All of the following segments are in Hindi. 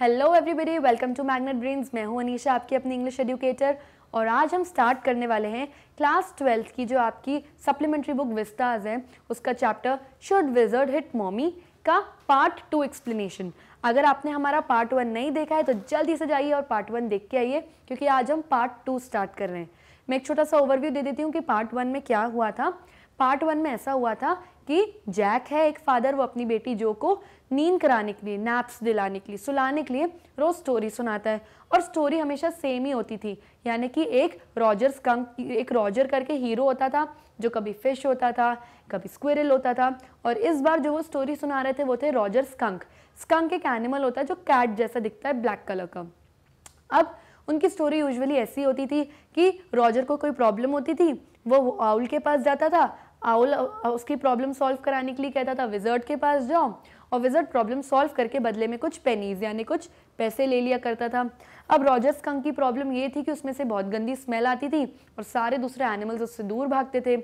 Hello everybody welcome to magnet brains मैं हूं अनीशा आपकी अपनी इंग्लिश एडुकेटर और आज हम स्टार्ट करने वाले हैं क्लास ट्वेल्थ की जो आपकी सप्लीमेंट्री बुक विस्ताज है उसका chapter should wizard hit mommy का पार्ट टू एक्सप्लेनेशन अगर आपने हमारा पार्ट वन नहीं देखा है तो जल्दी से जाइए और पार्ट वन देख के आइए क्योंकि आज हम पार्ट टू स्टार्ट कर रहे हैं मैं एक छोटा सा ओवरव्यू दे देती हूँ कि पार्ट वन में क्या हुआ था पार्ट वन में ऐसा हुआ था कि जैक है एक फादर वो अपनी बेटी जो को नींद कराने के लिए नैप्स दिलाने के लिए सुलाने के लिए रोज़ स्टोरी सुनाता है और स्टोरी हमेशा सेम ही होती थी यानी कि एक रॉजर स्कंक एक रॉजर करके हीरो होता था जो कभी फिश होता था कभी स्क्वेरल होता था और इस बार जो वो स्टोरी सुना रहे थे वो थे रॉजर स्कंक स्कंक एक एनिमल होता है जो कैट जैसा दिखता है ब्लैक कलर का अब उनकी स्टोरी यूजुअली ऐसी होती थी कि रॉजर को कोई प्रॉब्लम होती थी वो आउल के पास जाता था आउल उसकी प्रॉब्लम सॉल्व कराने के लिए कहता था विजर्ट के पास जाओ और विजर्ड प्रॉब्लम सॉल्व करके बदले में कुछ पेनीज यानी कुछ पैसे ले लिया करता था अब रॉजर्स कंग की प्रॉब्लम ये थी कि उसमें से बहुत गंदी स्मेल आती थी और सारे दूसरे एनिमल्स उससे दूर भागते थे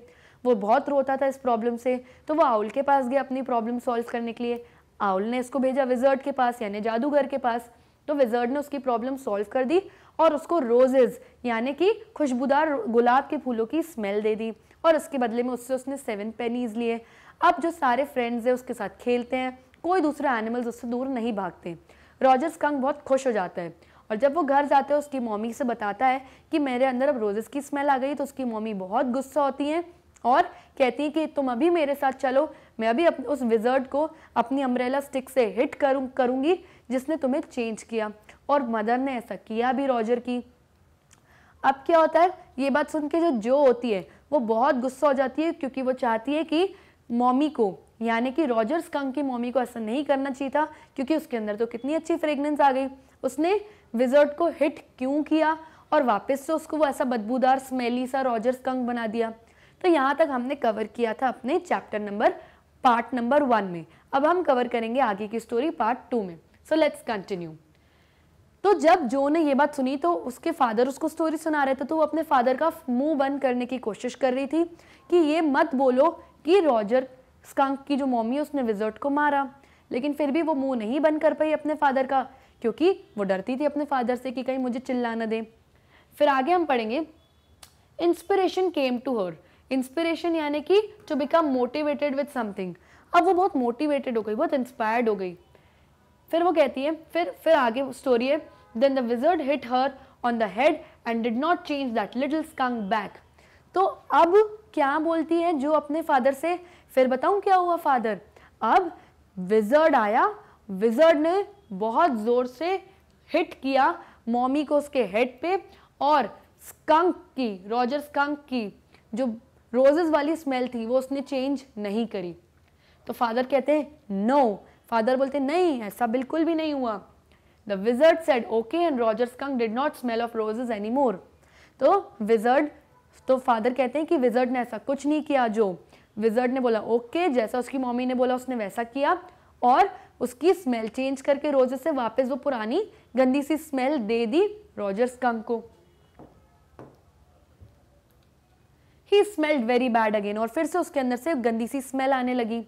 वो बहुत रोता था इस प्रॉब्लम से तो वो आउल के पास गया अपनी प्रॉब्लम सॉल्व करने के लिए आउल ने इसको भेजा विजर्ड के पास यानी जादूगर के पास तो विजर्ड ने उसकी प्रॉब्लम सॉल्व कर दी और उसको रोजेज यानी कि खुशबूदार गुलाब के फूलों की स्मेल दे दी और उसके बदले में उससे उसने सेवन पेनीज लिए अब जो सारे फ्रेंड्स हैं उसके साथ खेलते हैं कोई दूसरे एनिमल्स उससे दूर नहीं भागते रॉजर्स कंग बहुत खुश हो जाता है और जब वो घर जाते हैं उसकी मॉमी से बताता है कि मेरे अंदर अब रोजेस की स्मेल आ गई तो उसकी मॉमी बहुत गुस्सा होती है और कहती है कि तुम अभी मेरे साथ चलो मैं अभी अप, उस विजर्ड को अपनी अम्ब्रेला स्टिक से हिट करूँ करूँगी जिसने तुम्हें चेंज किया और मदर ने ऐसा किया भी रॉजर की अब क्या होता है ये बात सुन के जो जो होती है वो बहुत गुस्सा हो जाती है क्योंकि वो चाहती है कि मॉमी को यानी कि रॉजर स्कंक की मॉमी को ऐसा नहीं करना चाहिए था क्योंकि उसके अंदर तो कितनी अच्छी फ्रेगनेंस आ गई उसने विजर्ड को हिट क्यों किया और वापस से उसको वो ऐसा बदबूदार स्मेली सा रॉजर स्कंक बना दिया तो यहाँ तक हमने कवर किया था अपने chapter number part number one में अब हम कवर करेंगे आगे की स्टोरी पार्ट टू में सो लेट्स कंटिन्यू तो जब जो ने ये बात सुनी तो उसके फादर उसको स्टोरी सुना रहे थे तो वो अपने फादर का मुंह बंद करने की कोशिश कर रही थी कि ये मत बोलो कि रॉजर स्कंक की जो मॉमी है उसने विजर्ट को मारा लेकिन फिर भी वो मुंह नहीं बंद कर पाई अपने फादर का क्योंकि वो डरती थी अपने फादर से कि कहीं मुझे चिल्ला ना दे फिर आगे हम पढ़ेंगे inspiration came to her inspiration यानी कि to become motivated with something अब वो बहुत मोटिवेटेड हो गई बहुत इंस्पायर्ड हो गई फिर वो कहती है फिर फिर आगे स्टोरी है then the wizard hit her on the head and did not change that little skunk back तो अब क्या बोलती है जो अपने फादर से फिर बताऊं क्या हुआ फादर अब विजर्ड आया विजर्ड ने बहुत ज़ोर से हिट किया मॉमी को उसके हेड पे और स्कंक की रॉजर स्कंक की जो रोजेज वाली स्मेल थी वो उसने चेंज नहीं करी तो फादर कहते हैं नो फादर बोलते नहीं ऐसा बिल्कुल भी नहीं हुआ the wizard said okay and Roger skunk did not smell of roses any more तो विजर्ड तो फादर कहते हैं कि विजर्ड ने ऐसा कुछ नहीं किया जो विजर्ड ने बोला ओके okay, जैसा उसकी मम्मी ने बोला उसने वैसा किया और उसकी स्मेल चेंज करके रोजर से वापस वो पुरानी गंदी सी स्मेल दे दी रोजर स्कंक को ही स्मेल्ड वेरी बैड अगेन और फिर से उसके अंदर से गंदी सी स्मेल आने लगी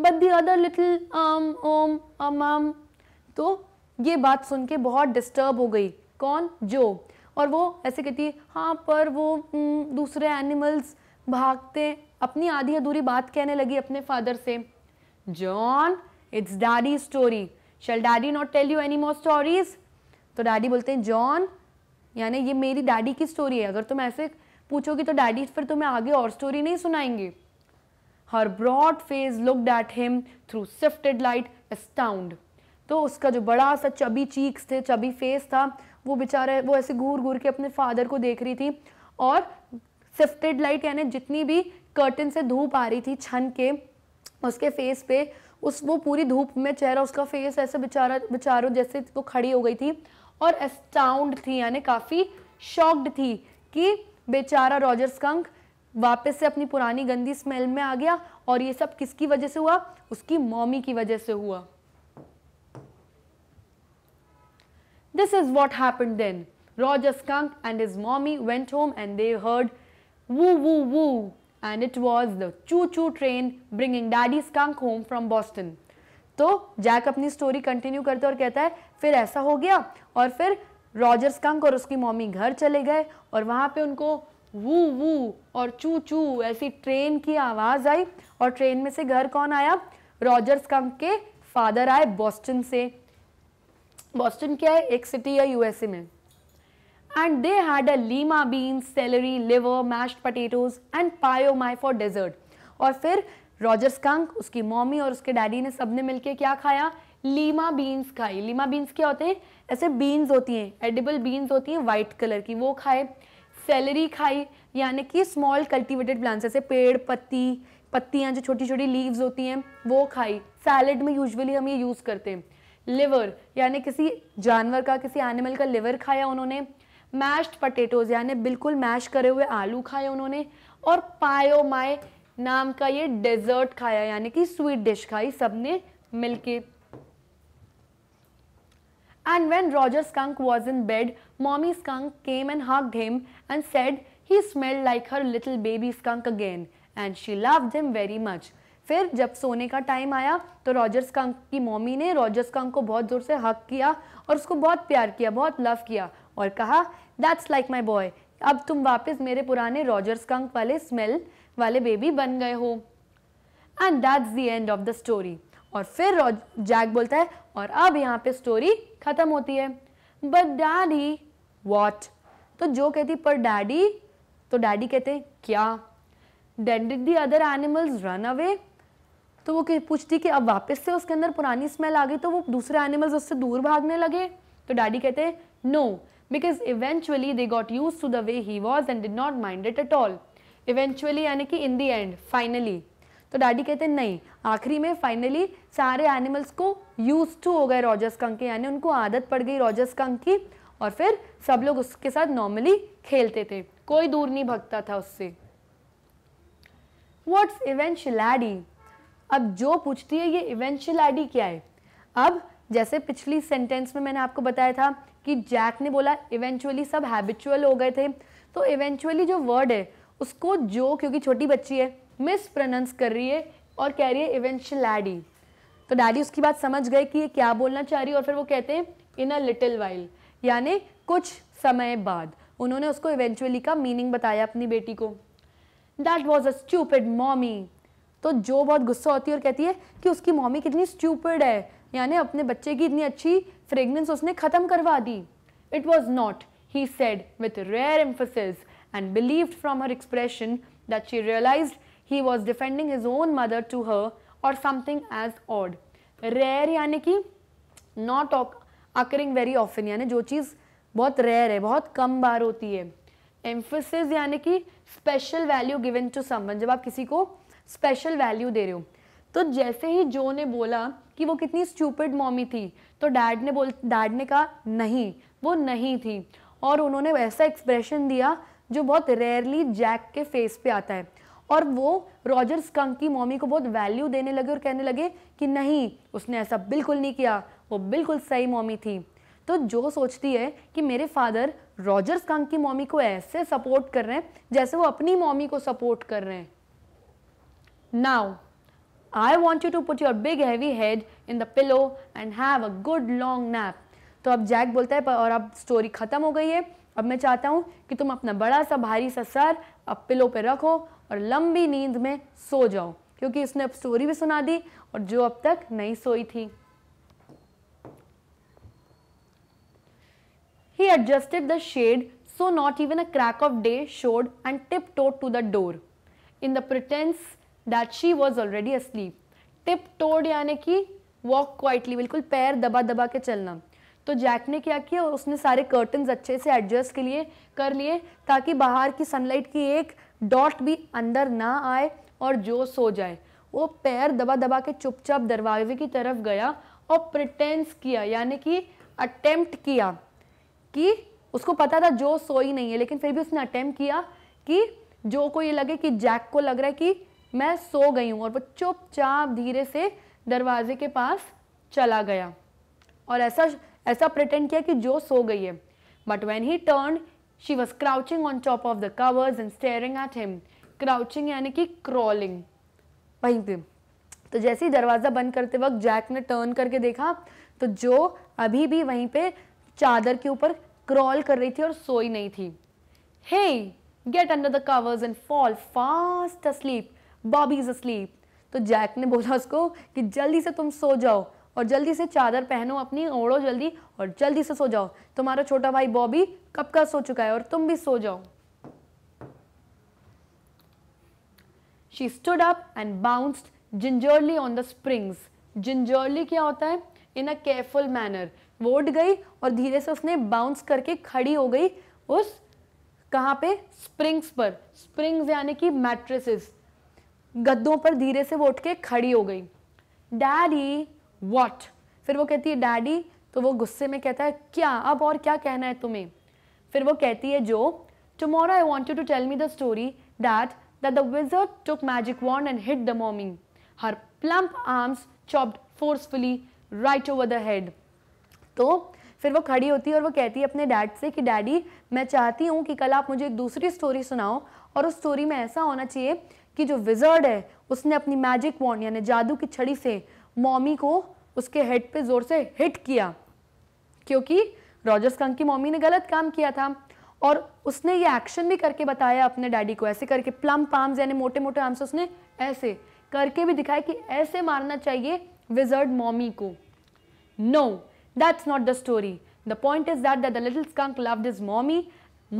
बट दी अदर लिटिल आम ओम अम आम तो ये बात सुन के बहुत डिस्टर्ब हो गई कौन जो और वो ऐसे कहती है हाँ पर वो हम्म, दूसरे एनिमल्स भागते अपनी आधी अधूरी बात कहने लगी अपने फादर से John it's daddy story shall daddy not tell you any more stories तो डैडी बोलते हैं जॉन यानी ये मेरी डैडी की स्टोरी है अगर तुम ऐसे पूछोगी तो डैडी फिर तुम्हें आगे और स्टोरी नहीं सुनाएंगे her broad face look that him through sifted light astound तो उसका जो बड़ा सा चबी चीक्स थे चबी फेस था वो बेचारे वो ऐसे घूर घूर के अपने फादर को देख रही थी और सिफ्टेड लाइट यानी जितनी भी कर्टन से धूप आ रही थी छन के उसके फेस पे उस वो पूरी धूप में चेहरा उसका फेस ऐसे बेचारा बेचारों जैसे वो खड़ी हो गई थी और एस्टाउंड थी यानी काफ़ी शॉक्ड थी कि बेचारा रॉजर्स कंक वापस से अपनी पुरानी गंदी स्मेल में आ गया और ये सब किसकी वजह से हुआ उसकी मॉमी की वजह से हुआ this is what happen then Roger skunk and his mommy went home and they heard woo woo woo and it was the choo choo train bringing daddy skunk home from Boston तो जैक अपनी स्टोरी कंटिन्यू करते और कहता है फिर ऐसा हो गया और फिर रॉजर स्कंक और उसकी मॉमी घर चले गए और वहाँ पे उनको वू वू और चू चू ऐसी ट्रेन की आवाज़ आई और ट्रेन में से घर कौन आया रॉजर स्कंक के फादर आए बॉस्टन से बॉस्टन क्या है एक सिटी है यूएसए में and they had a lima beans, celery, liver, mashed potatoes and payomai for dessert. और फिर रॉजर स्कंक उसकी मॉमी और उसके डैडी ने सबने मिलके क्या खाया लीमा बीन्स खाई लीमा बीन्स क्या होते हैं ऐसे बीन्स होती हैं एडिबल बीन्स होती हैं वाइट कलर की वो खाए सेलरी खाई यानी कि स्मॉल कल्टीवेटेड प्लांट्स जैसे पेड़ पत्ती पत्तियाँ जो छोटी छोटी लीव्स होती हैं वो खाई सैलड में यूजुअली हम ये यूज़ करते हैं लिवर यानी किसी जानवर का किसी एनिमल का लिवर खाया उन्होंने मैश्ड पटेटोज यानी बिल्कुल मैश करे हुए आलू खाए उन्होंने और पायो माए नाम का ये डेजर्ट खाया यानी कि स्वीट डिश खाई सबने मिलके and when Roger skunk was in bed mommy skunk came and hug him and said he smell like her little baby skunk again and she love him very much फिर जब सोने का टाइम आया तो रॉजर्स कंक की मॉमी ने रॉजर्स कंक को बहुत ज़ोर से हक किया और उसको बहुत प्यार किया बहुत लव किया और कहा दैट्स लाइक माई बॉय अब तुम वापस मेरे पुराने रॉजर्स कंक वाले स्मेल वाले बेबी बन गए हो and that's the end of the story और फिर जैक बोलता है और अब यहाँ पे स्टोरी ख़त्म होती है बट डैडी वॉट तो जो कहती पर डैडी तो डैडी कहते क्या then did the other animals run away तो वो पूछती कि अब वापस से उसके अंदर पुरानी स्मेल आ गई तो वो दूसरे एनिमल्स उससे दूर भागने लगे तो डैडी कहते no no, because eventually they got used to the way he was and did not mind it at all eventually यानी कि इन दी एंड फाइनली तो डैडी कहते हैं नहीं आखिरी में फाइनली सारे एनिमल्स को यूज टू हो गए रॉजर्स कंक के यानी उनको आदत पड़ गई रॉजर्स कंक की और फिर सब लोग उसके साथ नॉर्मली खेलते थे कोई दूर नहीं भगता था उससे व्हाट्स इवेंचुलैडी अब जो पूछती है ये इवेंचुलैडी क्या है अब जैसे पिछली सेंटेंस में मैंने आपको बताया था कि जैक ने बोला इवेंचुअली सब हैबिचुअल हो गए थे तो इवेंचुअली जो वर्ड है उसको जो क्योंकि छोटी बच्ची है मिस प्रनाउंस कर रही है और कह रही है डैडी तो डैडी उसकी बात समझ गए कि ये क्या बोलना चाह रही है और फिर वो कहते हैं इन अ लिटिल वाइल यानी कुछ समय बाद उन्होंने उसको इवेंचुअली का मीनिंग बताया अपनी बेटी को that was a stupid mommy तो जो बहुत गुस्सा होती है और कहती है कि उसकी मॉमी कितनी स्ट्यूपिड है यानी अपने बच्चे की इतनी अच्छी फ्रेगनेंस उसने ख़त्म करवा दी it was not he said with rare emphasis and believe from her expression that she realize he was defending his own mother to her or something as odd rare यानी कि नॉट अकरिंग वेरी ऑफन यानी जो चीज़ बहुत रेयर है बहुत कम बार होती है एम्फोसिस यानी कि special value given to someone जब आप किसी को स्पेशल वैल्यू दे रहे हो तो जैसे ही जो ने बोला कि वो कितनी स्टूपिड मॉमी थी तो डैड ने बोल डैड ने कहा नहीं वो नहीं थी और उन्होंने वैसा एक्सप्रेशन दिया जो बहुत रेयरली जैक के फेस पे आता है और वो रॉजर स्कंक की मॉमी को बहुत वैल्यू देने लगे और कहने लगे कि नहीं उसने ऐसा बिल्कुल नहीं किया वो बिल्कुल सही मॉमी थी तो जो सोचती है कि मेरे फादर रॉजर स्कंक की मॉमी को ऐसे सपोर्ट कर रहे हैं जैसे वो अपनी मॉमी को सपोर्ट कर रहे हैं now I want you to put your big heavy head in the pillow and have a good long nap. तो अब जैक बोलता है और अब स्टोरी ख़त्म हो गई है अब मैं चाहता हूँ कि तुम अपना बड़ा सा भारी सा सर अब पिलो पे रखो और लंबी नींद में सो जाओ क्योंकि उसने अब स्टोरी भी सुना दी और जो अब तक नहीं सोई थी he adjusted the shade so not even a crack of day showed and tiptoed to the door in the pretence that she was already asleep tiptoed यानी कि वॉक क्वाइटली बिल्कुल पैर दबा दबा के चलना तो जैक ने क्या किया उसने सारे कर्टन अच्छे से एडजस्ट के लिए कर लिए ताकि बाहर की सनलाइट की एक डॉट भी अंदर ना आए और जो सो जाए वो पैर दबा दबा के चुपचाप दरवाजे की तरफ गया और प्रिटेंस किया यानी कि अटेम्प्ट किया कि उसको पता था जो सो ही नहीं है लेकिन फिर भी उसने अटेम्प्ट किया कि जो को ये लगे कि जैक को लग रहा है कि मैं सो गई हूँ और वो चुपचाप धीरे से दरवाजे के पास चला गया और ऐसा ऐसा प्रिटेंड किया कि जो सो गई है but when he turn she was crouching on top of the covers and staring at him crouching यानी कि क्रॉलिंग वहीं पे तो जैसे ही दरवाज़ा बंद करते वक्त जैक ने टर्न करके देखा तो जो अभी भी वहीं पे चादर के ऊपर क्रॉल कर रही थी और सोई नहीं थी he get under the covers and fall fast asleep Bobby is asleep तो जैक ने बोला उसको कि जल्दी से तुम सो जाओ और जल्दी से चादर पहनो अपनी ओढ़ो जल्दी और जल्दी से सो जाओ तुम्हारा छोटा भाई बॉबी कब का सो चुका है और तुम भी सो जाओ she stood up and bounced gingerly on the springs gingerly क्या होता है इन अ केयरफुल मैनर वो उठ गई और धीरे से उसने बाउंस करके खड़ी हो गई उस कहाँ पे स्प्रिंग्स पर स्प्रिंग्स यानी कि मैट्रेसेस गद्दों पर धीरे से वो उठ के खड़ी हो गई डैडी वॉट फिर वो कहती है डैडी तो वो गुस्से में कहता है क्या अब और क्या कहना है तुम्हें फिर वो कहती है जो tomorrow I want you to tell me the story that that the wizard took magic wand and hit the mommy her plump arms chopped forcefully right over the head तो फिर वो खड़ी होती है और वो कहती है अपने डैड से कि डैडी मैं चाहती हूँ कि कल आप मुझे एक दूसरी स्टोरी सुनाओ और उस स्टोरी में ऐसा होना चाहिए कि जो विजर्ड है उसने अपनी मैजिक वॉन्ड यानी जादू की छड़ी से मॉमी को उसके हेड पे जोर से हिट किया क्योंकि रॉजर्स कंक की मॉमी ने गलत काम किया था और उसने ये एक्शन भी करके बताया अपने डैडी को ऐसे करके प्लम पाम्स यानी मोटे मोटे आर्म्स उसने ऐसे करके भी दिखाया कि ऐसे मारना चाहिए विजर्ड मॉमी को no that's not the story the point is that the little skunk loved his mommy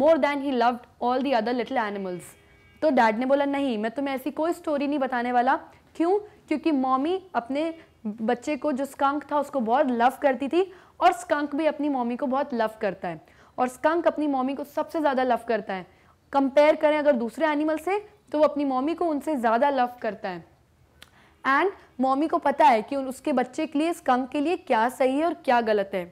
more than he loved all the other little animals तो डैड ने बोला नहीं मैं तुम्हें ऐसी कोई स्टोरी नहीं बताने वाला क्यों क्योंकि मॉमी अपने बच्चे को जो स्कंक था उसको बहुत लव करती थी और स्कंक भी अपनी मॉमी को बहुत लव करता है और स्कंक अपनी मॉमी को सबसे ज़्यादा लव करता है कंपेयर करें अगर दूसरे एनिमल से तो वो अपनी मॉमी को उनसे ज़्यादा लव करता है एंड मॉमी को पता है कि उसके बच्चे के लिए स्कंक के लिए क्या सही है और क्या गलत है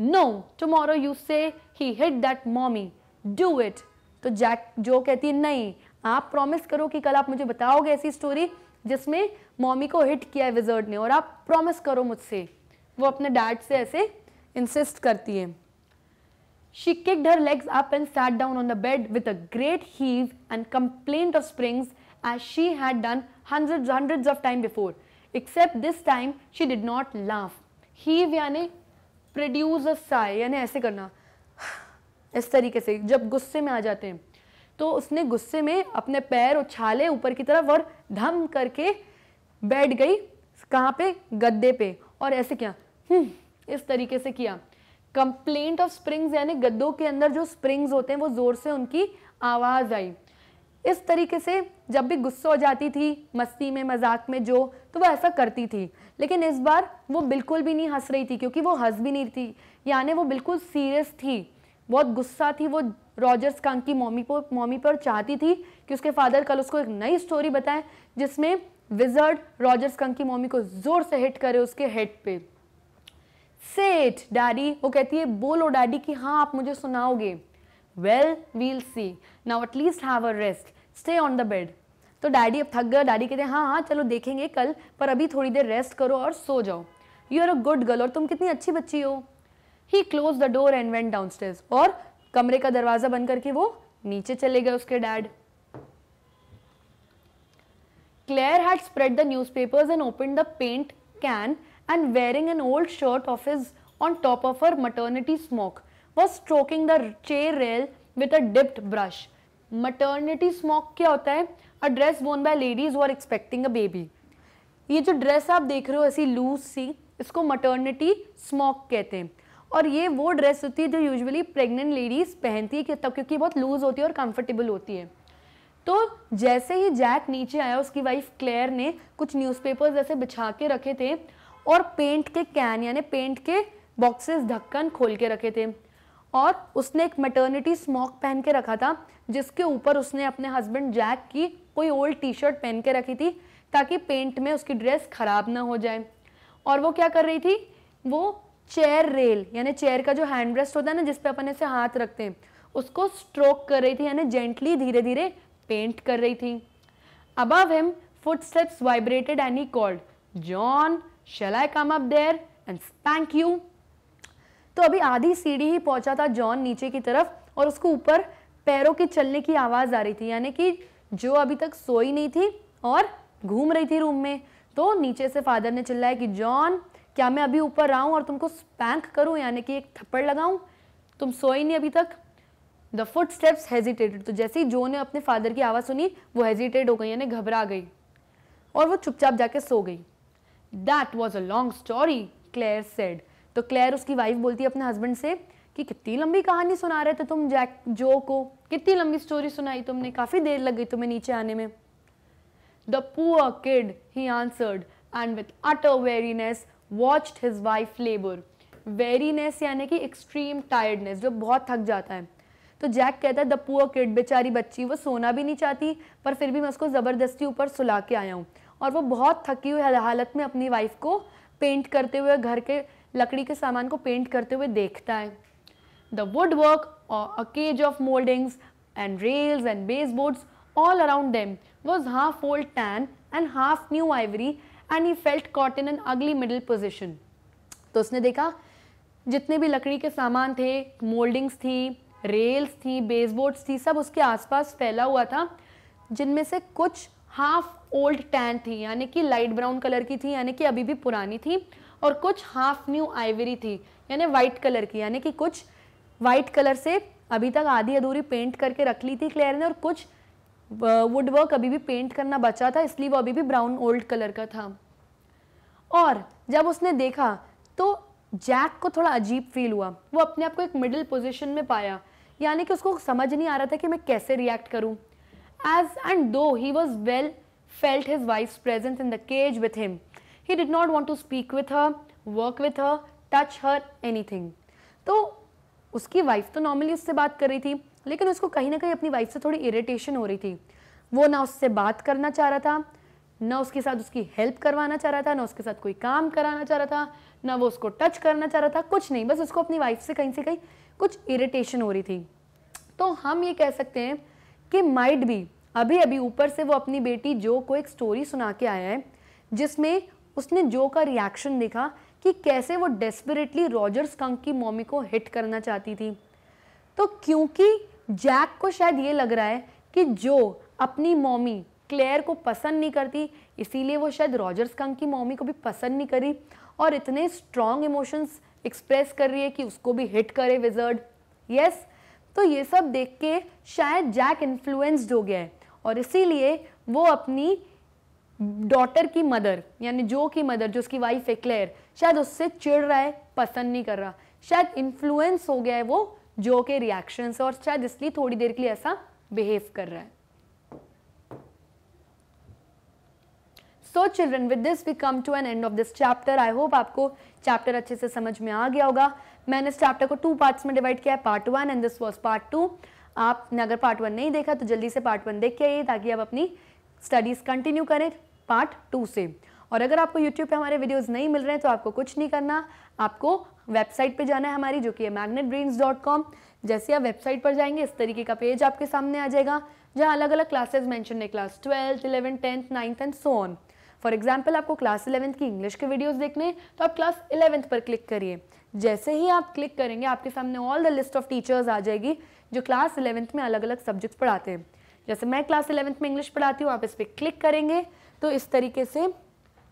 no tomorrow you say he hit that mommy do it तो जैक जो कहती है नहीं आप प्रॉमिस करो कि कल आप मुझे बताओगे ऐसी स्टोरी जिसमें मॉमी को हिट किया है विजर्ड ने और आप प्रॉमिस करो मुझसे वो अपने डैड से ऐसे इंसिस्ट करती है she kick her legs up and sat down on the bed with a great heave and complaint of springs as she had done hundred hundred of time before except this time she did not laugh heave यानी प्रोड्यूस अ साय यानी ऐसे करना इस तरीके से जब गुस्से में आ जाते हैं तो उसने गुस्से में अपने पैर उछाले ऊपर की तरफ और धम करके बैठ गई कहाँ पे गद्दे पे और ऐसे क्या हम्म, इस तरीके से किया कंप्लेंट ऑफ स्प्रिंग्स यानी गद्दों के अंदर जो स्प्रिंग्स होते हैं वो ज़ोर से उनकी आवाज़ आई इस तरीके से जब भी गुस्सा हो जाती थी मस्ती में मजाक में जो तो वो ऐसा करती थी लेकिन इस बार वो बिल्कुल भी नहीं हंस रही थी क्योंकि वो हंस भी नहीं थी यानी वो बिल्कुल सीरियस थी बहुत गुस्सा थी वो रॉजर्स कांग की मॉमी पर मॉमी पर चाहती थी कि उसके फादर कल उसको एक नई स्टोरी बताएं जिसमें विजर्ड रॉजर्स कांग की मॉमी को ज़ोर से हिट करे उसके हेड पे सेठ डैडी वो कहती है बोलो डैडी कि हाँ आप मुझे सुनाओगे well we'll see now at least have a rest stay on the bed तो डैडी अब थक गए डैडी कहते हैं हाँ हाँ चलो देखेंगे कल पर अभी थोड़ी देर रेस्ट करो और सो जाओ you are a good girl और तुम कितनी अच्छी बच्ची हो he close the door and went downstairs और कमरे का दरवाजा बंद करके वो नीचे चले गए उसके dad Clare had spread the newspaper and open the paint can and wearing an old shirt of his on top of her maternity smock was stroking the chair rail with a dipped brush maternity smock क्या होता है a dress worn by ladies who are expecting a baby ये जो ड्रेस आप देख रहे हो ऐसी लूज सी इसको मटर्निटी स्मोक कहते हैं और ये वो ड्रेस होती है जो यूजुअली प्रेग्नेंट लेडीज़ पहनती है क्योंकि बहुत लूज़ होती है और कंफर्टेबल होती है तो जैसे ही जैक नीचे आया उसकी वाइफ क्लेयर ने कुछ न्यूज़पेपर्स ऐसे बिछा के रखे थे और पेंट के कैन यानी पेंट के बॉक्सेस ढक्कन खोल के रखे थे और उसने एक मेटर्निटी स्मॉक पहन के रखा था जिसके ऊपर उसने अपने हस्बैंड जैक की कोई ओल्ड टी शर्ट पहन के रखी थी ताकि पेंट में उसकी ड्रेस ख़राब ना हो जाए और वो क्या कर रही थी वो चेयर रेल यानी चेयर का जो हैंड रेस्ट होता है ना जिसपे अपन ऐसे हाथ रखते हैं उसको स्ट्रोक कर रही थी यानी जेंटली धीरे धीरे पेंट कर रही थी above him footsteps vibrated and he called John shall I come up there and thank you तो अभी आधी सीढ़ी ही पहुंचा था जॉन नीचे की तरफ और उसको ऊपर पैरों के चलने की आवाज़ आ रही थी यानी कि जो अभी तक सोई नहीं थी और घूम रही थी रूम में तो नीचे से फादर ने चिल्लाया कि जॉन क्या मैं अभी ऊपर आऊं और तुमको स्पैंक करूं यानी कि एक थप्पड़ लगाऊं तुम सोए नहीं अभी तक द फुट स्टेप्स हेजिटेटेड तो जैसे ही जो ने अपने फादर की आवाज़ सुनी वो हेजिटेट हो गई यानी घबरा गई और वो चुपचाप जाके सो गई that was a long story Clare said तो क्लेयर उसकी वाइफ बोलती है अपने हस्बैंड से कि कितनी लंबी कहानी सुना रहे थे तुम जैक जो को कितनी लंबी स्टोरी सुनाई तुमने काफ़ी देर लग गई तुम्हें नीचे आने में the poor kid he answered and with utter weariness watched his wife labour weariness यानी कि एक्सट्रीम टायर्डनेस जो बहुत थक जाता है तो जैक कहता है द पुअर किड बेचारी बच्ची वो सोना भी नहीं चाहती पर फिर भी मैं उसको ज़बरदस्ती ऊपर सुला के आया हूँ और वो बहुत थकी हुई हालत में अपनी वाइफ को पेंट करते हुए घर के लकड़ी के सामान को पेंट करते हुए देखता है द वुड वर्क और a cage of mouldings and rails and baseboards all around them was half old tan and half new ivory and he felt caught in an ugly middle position तो उसने देखा जितने भी लकड़ी के सामान थे मोल्डिंग्स थी रेल्स थी बेसबोर्ड्स थी सब उसके आसपास फैला हुआ था जिनमें से कुछ हाफ ओल्ड टैन थी यानी कि लाइट ब्राउन कलर की थी यानी कि अभी भी पुरानी थी और कुछ हाफ न्यू आइवरी थी यानी वाइट कलर की यानी कि कुछ वाइट कलर से अभी तक आधी अधूरी पेंट करके रख ली थी क्लेयर ने और कुछ वुड वर्क अभी भी पेंट करना बचा था इसलिए वो अभी भी ब्राउन ओल्ड कलर का था और जब उसने देखा तो जैक को थोड़ा अजीब फील हुआ वो अपने आप को एक मिडिल पोजिशन में पाया यानी कि उसको समझ नहीं आ रहा था कि मैं कैसे रिएक्ट करूँ as and though he was well felt his wife present in the cage with him he did not want to speak with her work with her touch her anything तो उसकी वाइफ तो नॉर्मली उससे बात कर रही थी लेकिन उसको कहीं ना कहीं अपनी वाइफ से थोड़ी इरिटेशन हो रही थी वो ना उससे बात करना चाह रहा था ना उसके साथ उसकी हेल्प करवाना चाह रहा था ना उसके साथ कोई काम कराना चाह रहा था ना वो उसको टच करना चाह रहा था कुछ नहीं बस उसको अपनी वाइफ से कहीं से कहीं कुछ इरिटेशन हो रही थी तो हम ये कह सकते हैं कि माइट भी अभी अभी ऊपर से वो अपनी बेटी जो को एक स्टोरी सुना के आया है जिसमें उसने जो का रिएक्शन देखा कि कैसे वो डेस्परेटली रॉजर्स कंक की मॉमी को हिट करना चाहती थी तो क्योंकि जैक को शायद ये लग रहा है कि जो अपनी मॉमी क्लेयर को पसंद नहीं करती इसीलिए वो शायद रॉजर्स कंग की मॉमी को भी पसंद नहीं करी और इतने स्ट्रॉन्ग इमोशंस एक्सप्रेस कर रही है कि उसको भी हिट करे विजर्ड यस yes, तो ये सब देख के शायद जैक इन्फ्लुएंस्ड हो गया है और इसीलिए वो अपनी डॉटर की मदर यानी जो की मदर जो उसकी वाइफ है क्लेयर शायद उससे चिड़ रहा है पसंद नहीं कर रहा शायद इन्फ्लुएंस हो गया है वो जो के रिएक्शंस और शायद इसलिए थोड़ी देर के लिए ऐसा बिहेव कर रहा है so children with this we come to an end of this chapter I hope आपको चैप्टर अच्छे से समझ में आ गया होगा मैंने इस चैप्टर को टू पार्ट्स में डिवाइड किया है part one and this was part two आपने अगर पार्ट वन नहीं देखा तो जल्दी से पार्ट वन देख के आइए ताकि आप अपनी स्टडीज़ कंटिन्यू करें पार्ट टू से और अगर आपको यूट्यूब पे हमारे वीडियोस नहीं मिल रहे हैं तो आपको कुछ नहीं करना आपको वेबसाइट पे जाना है हमारी जो कि है मैग्नेट जैसे आप वेबसाइट पर जाएंगे इस तरीके का पेज आपके सामने आ जाएगा जहाँ अलग अलग क्लासेज मैंशन है class twelfth eleven tenth ninth and so on for example आपको क्लास इलेवंथ की इंग्लिश के वीडियोज देखने हैं तो आप क्लास इलेवंथ पर क्लिक करिए जैसे ही आप क्लिक करेंगे आपके सामने all the list of teachers आ जाएगी जो क्लास इलेवंथ में अलग अलग सब्जेक्ट्स पढ़ाते हैं जैसे मैं क्लास इलेवंथ में इंग्लिश पढ़ाती हूँ आप इस पर क्लिक करेंगे तो इस तरीके से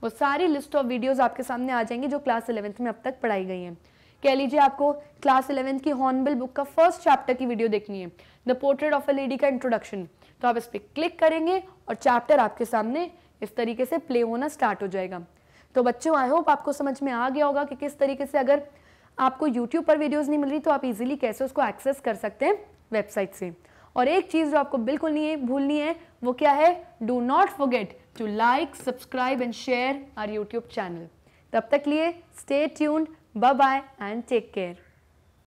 वो सारी लिस्ट ऑफ वीडियोज़ आपके सामने आ जाएंगी जो क्लास इलेवेंथ में अब तक पढ़ाई गई हैं कह लीजिए आपको क्लास इलेवेंथ की हॉर्नबिल बुक का फर्स्ट चैप्टर की वीडियो देखनी है the portrait of a lady का इंट्रोडक्शन तो आप इस पर क्लिक करेंगे और चैप्टर आपके सामने इस तरीके से प्ले होना स्टार्ट हो जाएगा तो बच्चों आई होप आपको समझ में आ गया होगा कि किस तरीके से अगर आपको यूट्यूब पर वीडियोज़ नहीं मिल रही तो आप इजीली कैसे उसको एक्सेस कर सकते हैं वेबसाइट से और एक चीज़ जो आपको बिल्कुल नहीं भूलनी है वो क्या है do not forget to like, subscribe and share our YouTube channel. तब तक लिए stay tuned, bye bye and take care.